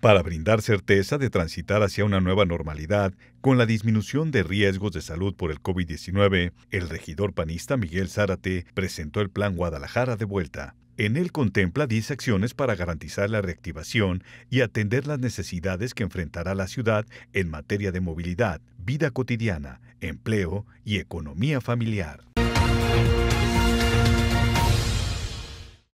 para brindar certeza de transitar hacia una nueva normalidad con la disminución de riesgos de salud por el COVID-19, el regidor panista Miguel Zárate presentó el Plan Guadalajara de vuelta. En él contempla 10 acciones para garantizar la reactivación y atender las necesidades que enfrentará la ciudad en materia de movilidad, vida cotidiana, empleo y economía familiar.